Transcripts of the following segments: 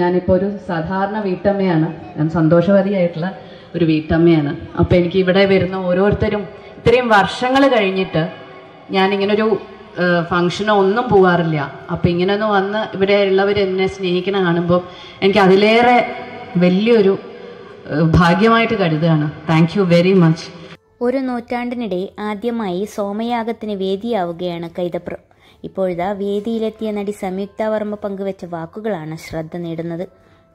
ഞാനിപ്പോൾ ഒരു സാധാരണ വീട്ടമ്മയാണ് ഞാൻ സന്തോഷവതിയായിട്ടുള്ള ഒരു വീട്ടമ്മയാണ് അപ്പോൾ എനിക്ക് ഇവിടെ വരുന്ന ഓരോരുത്തരും ഇത്രയും വർഷങ്ങൾ കഴിഞ്ഞിട്ട് ഞാനിങ്ങനൊരു ഫങ്ഷനോ ഒന്നും പോകാറില്ല അപ്പോൾ ഇങ്ങനൊന്ന് വന്ന് ഇവിടെ ഉള്ളവർ എന്നെ സ്നേഹിക്കണ കാണുമ്പോൾ എനിക്ക് അതിലേറെ വലിയൊരു ഭാഗ്യമായിട്ട് കരുതുകയാണ് താങ്ക് യു വെരി മച്ച് ഒരു നൂറ്റാണ്ടിനിടെ ആദ്യമായി സോമയാഗത്തിന് വേദിയാവുകയാണ് കൈതപ്രം ഇപ്പോഴിതാ വേദിയിലെത്തിയ നടി സംയുക്ത വർമ്മ പങ്കുവെച്ച വാക്കുകളാണ് ശ്രദ്ധ നേടുന്നത്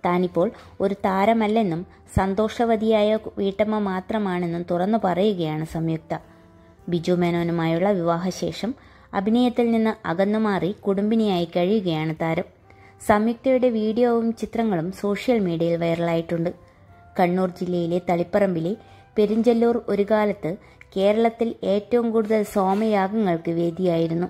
താനിപ്പോൾ ഒരു താരമല്ലെന്നും സന്തോഷവതിയായ വീട്ടമ്മ മാത്രമാണെന്നും തുറന്നു പറയുകയാണ് സംയുക്ത ബിജു മേനോനുമായുള്ള വിവാഹശേഷം അഭിനയത്തിൽ നിന്ന് അകന്നുമാറി കുടുംബിനിയായി കഴിയുകയാണ് താരം സംയുക്തയുടെ വീഡിയോവും ചിത്രങ്ങളും സോഷ്യൽ മീഡിയയിൽ വൈറലായിട്ടുണ്ട് കണ്ണൂർ ജില്ലയിലെ തളിപ്പറമ്പിലെ പെരിഞ്ചല്ലൂർ ഒരു കാലത്ത് കേരളത്തിൽ ഏറ്റവും കൂടുതൽ സോമയാഗങ്ങൾക്ക് വേദിയായിരുന്നു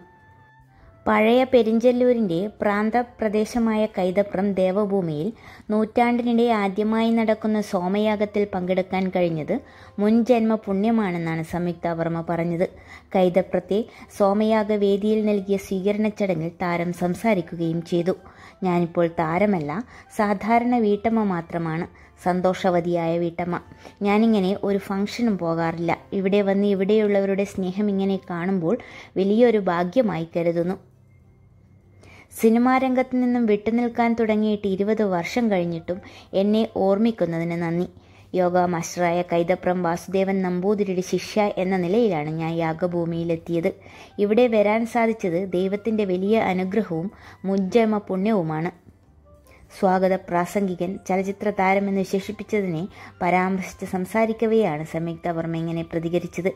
പഴയ പെരിഞ്ചെല്ലൂരിൻ്റെ പ്രാന്തപ്രദേശമായ കൈതപ്രം ദേവഭൂമിയിൽ നൂറ്റാണ്ടിനിടെ ആദ്യമായി നടക്കുന്ന സോമയാഗത്തിൽ പങ്കെടുക്കാൻ കഴിഞ്ഞത് മുൻജന്മ പുണ്യമാണെന്നാണ് സംയുക്ത വർമ്മ പറഞ്ഞത് കൈതപ്രത്തെ സോമയാഗ വേദിയിൽ നൽകിയ സ്വീകരണ ചടങ്ങിൽ താരം സംസാരിക്കുകയും ചെയ്തു ഞാനിപ്പോൾ താരമല്ല സാധാരണ വീട്ടമ്മ മാത്രമാണ് സന്തോഷവതിയായ വീട്ടമ്മ ഞാനിങ്ങനെ ഒരു ഫംഗ്ഷനും പോകാറില്ല ഇവിടെ വന്ന് ഇവിടെയുള്ളവരുടെ സ്നേഹം ഇങ്ങനെ കാണുമ്പോൾ വലിയൊരു ഭാഗ്യമായി കരുതുന്നു സിനിമാ രംഗത്ത് നിന്നും വിട്ടുനിൽക്കാൻ തുടങ്ങിയിട്ട് ഇരുപത് വർഷം കഴിഞ്ഞിട്ടും എന്നെ ഓർമ്മിക്കുന്നതിന് നന്ദി യോഗ മാസ്റ്ററായ കൈതപ്രം വാസുദേവൻ നമ്പൂതിരിയുടെ ശിഷ്യ എന്ന നിലയിലാണ് ഞാൻ യാഗഭൂമിയിലെത്തിയത് ഇവിടെ വരാൻ സാധിച്ചത് ദൈവത്തിൻ്റെ വലിയ അനുഗ്രഹവും മുജ്ജമ പുണ്യവുമാണ് സ്വാഗത പ്രാസംഗികൻ ചലച്ചിത്ര താരമെന്ന് വിശേഷിപ്പിച്ചതിനെ പരാമർശിച്ച് സംസാരിക്കവെയാണ് സംയുക്ത വർമ്മ ഇങ്ങനെ പ്രതികരിച്ചത്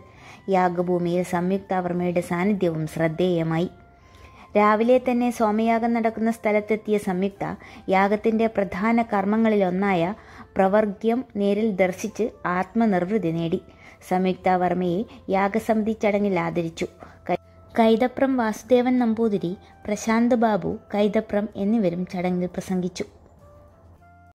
യാഗഭൂമിയിൽ സംയുക്ത വർമ്മയുടെ സാന്നിധ്യവും ശ്രദ്ധേയമായി രാവിലെ തന്നെ സ്വാമിയാഗം നടക്കുന്ന സ്ഥലത്തെത്തിയ സംയുക്ത യാഗത്തിൻ്റെ പ്രധാന കർമ്മങ്ങളിലൊന്നായ പ്രവർഗ്യം നേരിൽ ദർശിച്ച് ആത്മനിർവൃതി നേടി സംയുക്ത വർമ്മയെ യാഗസമിതി ചടങ്ങിൽ ആദരിച്ചു കൈതപ്രം വാസുദേവൻ നമ്പൂതിരി പ്രശാന്ത് ബാബു കൈതപ്രം എന്നിവരും ചടങ്ങിൽ പ്രസംഗിച്ചു